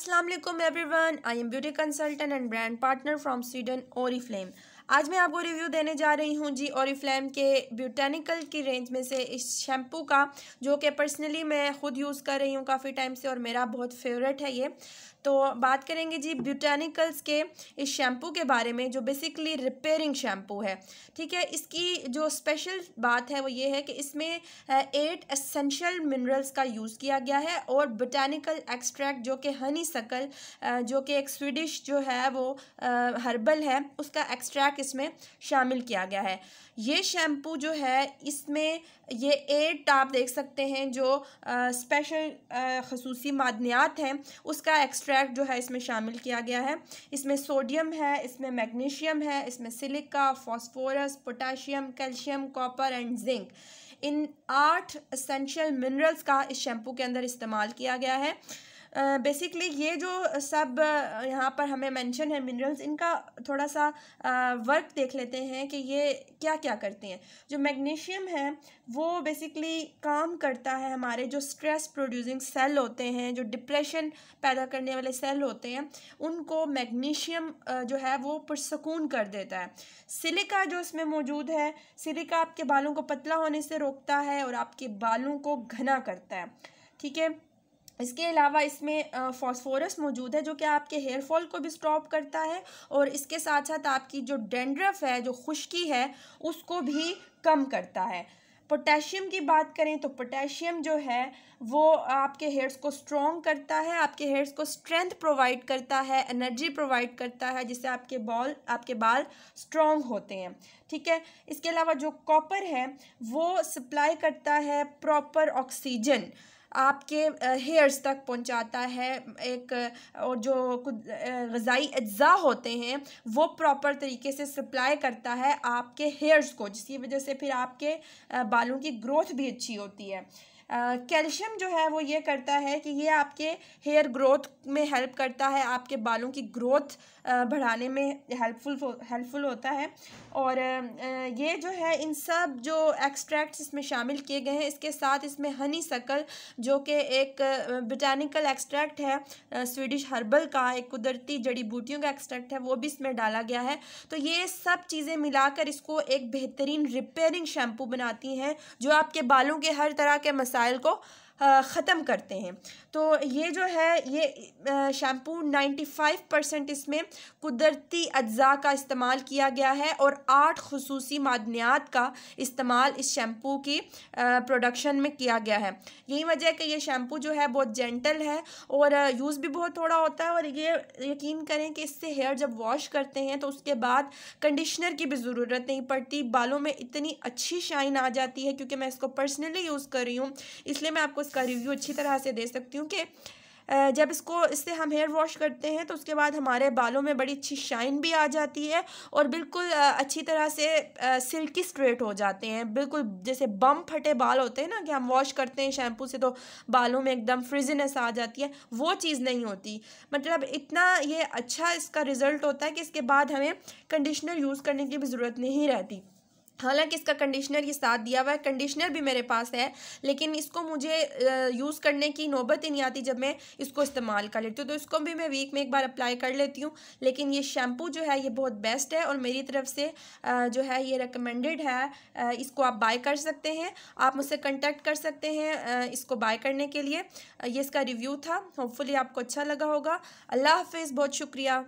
Assalamualaikum alaikum everyone. I am beauty consultant and brand partner from Sweden Oriflame. आज मैं आपको review देने जा रही हूँ जी और फ्लैम के ब्यूटेनिकल की रेंज में से इस शैम्पू का जो कि पर्सनली मैं ख़ुद यूज़ कर रही हूँ काफ़ी टाइम से और मेरा बहुत फेवरेट है ये तो बात करेंगे जी ब्यूटेनिकल्स के इस शैम्पू के बारे में जो बेसिकली रिपेयरिंग शैम्पू है ठीक है इसकी जो स्पेशल बात है वो ये है कि इसमें एट एसेंशियल मिनरल्स का यूज़ किया गया है और बोटानिकल एक्सट्रैक्ट जो कि हनी सकल जो कि एक स्वीडिश जो है वो हर्बल है उसका एक्सट्रैक्ट किसमें शामिल किया गया है ये शैम्पू जो है इसमें ये एट आप देख सकते हैं जो स्पेशल खसूसी मादनियात हैं उसका एक्सट्रैक्ट जो है इसमें शामिल किया गया है इसमें सोडियम है इसमें मैग्नीशियम है इसमें silica phosphorus potassium calcium copper and zinc इन आठ असेंशियल मिनरल्स का इस शैम्पू के अंदर इस्तेमाल किया गया है बेसिकली ये जो सब यहाँ पर हमें मेंशन है मिनरल्स इनका थोड़ा सा वर्क देख लेते हैं कि ये क्या क्या करते हैं जो मैग्नीशियम है वो बेसिकली काम करता है हमारे जो स्ट्रेस प्रोड्यूसिंग सेल होते हैं जो डिप्रेशन पैदा करने वाले सेल होते हैं उनको मैग्नीशियम जो है वो पुरसकून कर देता है सिलिका जो इसमें मौजूद है सिलिका आपके बालों को पतला होने से रोकता है और आपके बालों को घना करता है ठीक है इसके अलावा इसमें फॉस्फोरस मौजूद है जो कि आपके हेयर फॉल को भी स्टॉप करता है और इसके साथ साथ आपकी जो डेंड्रफ है जो खुश्की है उसको भी कम करता है पोटेशियम की बात करें तो पोटेशियम जो है वो आपके हेयर्स को स्ट्रॉन्ग करता है आपके हेयर्स को स्ट्रेंथ प्रोवाइड करता है एनर्जी प्रोवाइड करता है जिससे आपके बॉल आपके बाल स्ट्रॉन्ग होते हैं ठीक है इसके अलावा जो कॉपर है वो सप्लाई करता है प्रॉपर ऑक्सीजन आपके हेयर्स तक पहुंचाता है एक और जो गज़ाई अज्जा होते हैं वो प्रॉपर तरीके से सप्लाई करता है आपके हेयर्स को जिसकी वजह से फिर आपके बालों की ग्रोथ भी अच्छी होती है कैल्शियम जो है वो ये करता है कि ये आपके हेयर ग्रोथ में हेल्प करता है आपके बालों की ग्रोथ बढ़ाने में हेल्पफुल हेल्पफुल होता है और ये जो है इन सब जो एक्सट्रैक्ट्स इसमें शामिल किए गए हैं इसके साथ इसमें हनी सकल जो कि एक बोटानिकल एक्सट्रैक्ट है स्वीडिश हर्बल का एक कुदरती जड़ी बूटियों का एक्सट्रैक्ट है वो भी इसमें डाला गया है तो ये सब चीज़ें मिलाकर इसको एक बेहतरीन रिपेयरिंग शैम्पू बनाती हैं जो आपके बालों के हर तरह के मसाले algo ख़त्म करते हैं तो ये जो है ये शैम्पू नाइन्टी फाइव परसेंट इसमें कुदरती अज्जा का इस्तेमाल किया गया है और आठ खसूस मादनियात का इस्तेमाल इस शैम्पू की प्रोडक्शन में किया गया है यही वजह है कि ये शैम्पू जो है बहुत जेंटल है और यूज़ भी बहुत थोड़ा होता है और ये यकीन करें कि इससे हेयर जब वॉश करते हैं तो उसके बाद कंडीशनर की भी ज़रूरत नहीं पड़ती बालों में इतनी अच्छी शाइन आ जाती है क्योंकि मैं इसको पर्सनली यूज़ कर रही हूँ इसलिए मैं आपको उसका रिव्यू अच्छी तरह से दे सकती हूँ कि जब इसको इससे हम हेयर वॉश करते हैं तो उसके बाद हमारे बालों में बड़ी अच्छी शाइन भी आ जाती है और बिल्कुल अच्छी तरह से सिल्की स्ट्रेट हो जाते हैं बिल्कुल जैसे बम फटे बाल होते हैं ना कि हम वॉश करते हैं शैम्पू से तो बालों में एकदम फ्रिजनेस आ जाती है वो चीज़ नहीं होती मतलब इतना ये अच्छा इसका रिज़ल्ट होता है कि इसके बाद हमें कंडीशनर यूज़ करने की भी ज़रूरत नहीं रहती हालांकि इसका कंडीशनर ये साथ दिया हुआ है कंडीशनर भी मेरे पास है लेकिन इसको मुझे यूज़ करने की नौबत ही नहीं आती जब मैं इसको इस्तेमाल कर लेती हूँ तो इसको भी मैं वीक में एक बार अप्लाई कर लेती हूँ लेकिन ये शैम्पू जो है ये बहुत बेस्ट है और मेरी तरफ से जो है ये रिकमेंडेड है इसको आप बाय कर सकते हैं आप मुझसे कंटेक्ट कर सकते हैं इसको बाय करने के लिए ये इसका रिव्यू था होपफुली आपको अच्छा लगा होगा अल्लाह हाफिज़ बहुत शुक्रिया